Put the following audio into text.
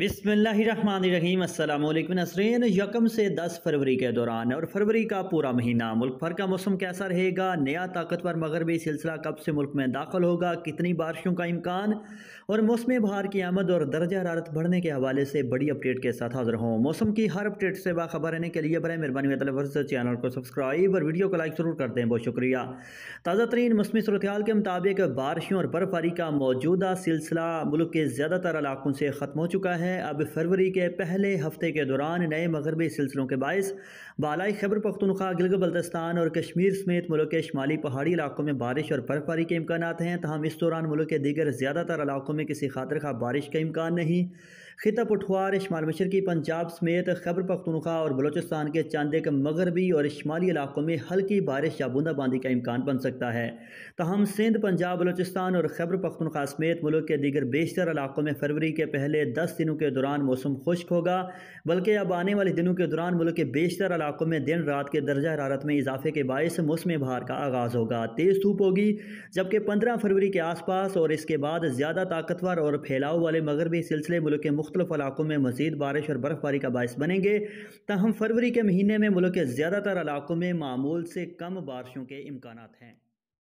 बिसमीम अल्लाम नसरीन यकम से 10 फरवरी के दौरान और फरवरी का पूरा महीना मुल्क भर का मौसम कैसा रहेगा नया ताकतवर मगरबी सिलसिला कब से मुल्क में दाखिल होगा कितनी बारिशों का इम्कान और मौसम बहार की आमद और दर्जा हरारत बढ़ने के हवाले से बड़ी अपडेट के साथ हाजिर हों मौसम की हर अपडेट से बाखबर रहने के लिए बरए मेहरबानी चैनल को सब्सक्राइब और वीडियो को लाइक ज़रूर कर दें बहुत शुक्रिया ताज़ा तरीन मौसमी सूरत के मुताबिक बारिशों और बर्फबारी का मौजूदा सिलसिला मुल्क के ज़्यादातर इलाकों से ख़त्म हो चुका है है अब फरवरी के पहले हफ्ते के दौरान नए मगरबी सिलसिलों के बायस बालाई खैबर पख्तनख्वा गिलग बल्तस्तान और कश्मीर समेत मुल्क के शुमाली पहाड़ी इलाकों में बारिश और बर्फबारी के इम्कान हैं तहम इस दौरान मुल्क के दीगर ज़्यादातर इलाकों में किसी खातर खा बारिश का इम्कान नहीं खिता पठवार शमाल मशरकी पंजाब समेत खैबर पख्तनख्वा और बलोचिस्तान के चांदे के मगरबी और शुमाली इलाकों में हल्की बारिश या बूंदाबांदी का इम्कान बन सकता है तहम सिंध पंजाब बलोचिस्तान और खैबर पख्तनख्वा समेत मुल्क के दीगर बेशतर इलाकों में फरवरी के पहले दस दिनों के दौरान मौसम खुश्क होगा बल्कि अब आने वाले दिनों के दौरान मुल्क के बेशतर इलाकों में दिन रात के दर्जा हरारत में इजाफे के बायस मौसम बहार का आगाज़ होगा तेज़ धूप होगी जबकि पंद्रह फरवरी के आसपास और इसके बाद ज़्यादा ताकतवर और फैलाव वाले मगरबी सिलसिले मुल्क के मुख्य मुख्तलिफ इलाकों में मजीद बारिश और बर्फ़बारी का बायस बनेंगे तहम फरवरी के महीने में मुल्क के ज़्यादातर इलाकों में मामूल से कम बारिशों के इम्कान हैं